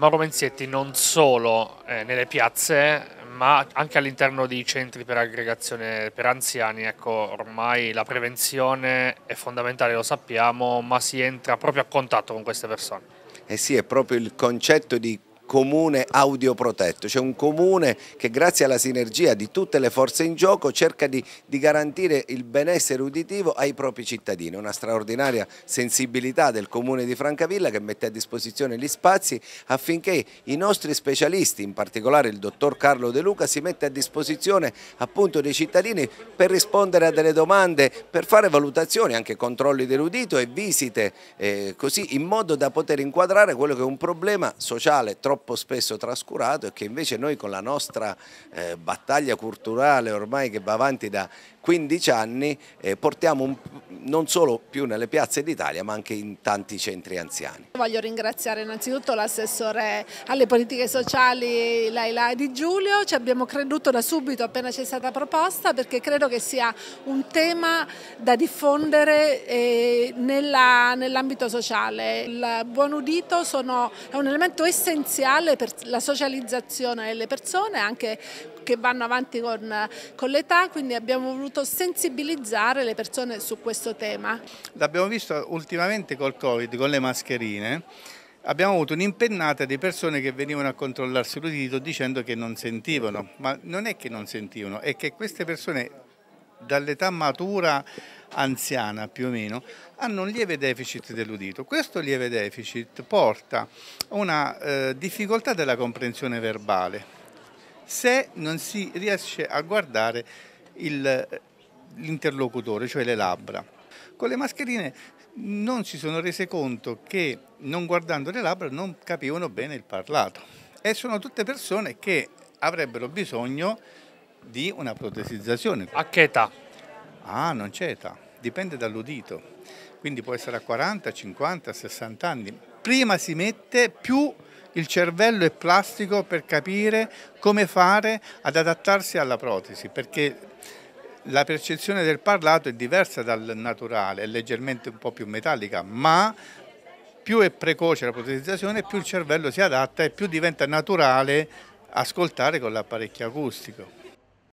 Mauro Menzietti non solo eh, nelle piazze ma anche all'interno dei centri per aggregazione per anziani, ecco, ormai la prevenzione è fondamentale, lo sappiamo, ma si entra proprio a contatto con queste persone. Eh sì, è proprio il concetto di comune audioprotetto, cioè un comune che grazie alla sinergia di tutte le forze in gioco cerca di, di garantire il benessere uditivo ai propri cittadini, una straordinaria sensibilità del comune di Francavilla che mette a disposizione gli spazi affinché i nostri specialisti, in particolare il dottor Carlo De Luca, si metta a disposizione appunto dei cittadini per rispondere a delle domande, per fare valutazioni, anche controlli dell'udito e visite, eh, così in modo da poter inquadrare quello che è un problema sociale troppo troppo spesso trascurato e che invece noi con la nostra eh, battaglia culturale ormai che va avanti da 15 anni eh, portiamo un non solo più nelle piazze d'Italia ma anche in tanti centri anziani. Voglio ringraziare innanzitutto l'assessore alle politiche sociali Laila Di Giulio, ci abbiamo creduto da subito appena ci è stata proposta perché credo che sia un tema da diffondere eh, nell'ambito sociale. Il buon udito sono, è un elemento essenziale per la socializzazione delle persone anche che vanno avanti con, con l'età, quindi abbiamo voluto sensibilizzare le persone su questo tema? L'abbiamo visto ultimamente col Covid, con le mascherine. Abbiamo avuto un'impennata di persone che venivano a controllarsi l'udito dicendo che non sentivano, ma non è che non sentivano, è che queste persone dall'età matura anziana più o meno, hanno un lieve deficit dell'udito. Questo lieve deficit porta a una eh, difficoltà della comprensione verbale se non si riesce a guardare l'interlocutore, cioè le labbra. Con le mascherine non si sono rese conto che non guardando le labbra non capivano bene il parlato e sono tutte persone che avrebbero bisogno di una protesizzazione. A che età? Ah, non c'è età, dipende dall'udito, quindi può essere a 40, 50, 60 anni. Prima si mette più il cervello è plastico per capire come fare ad adattarsi alla protesi, perché la percezione del parlato è diversa dal naturale, è leggermente un po' più metallica, ma più è precoce la protetizzazione, più il cervello si adatta e più diventa naturale ascoltare con l'apparecchio acustico.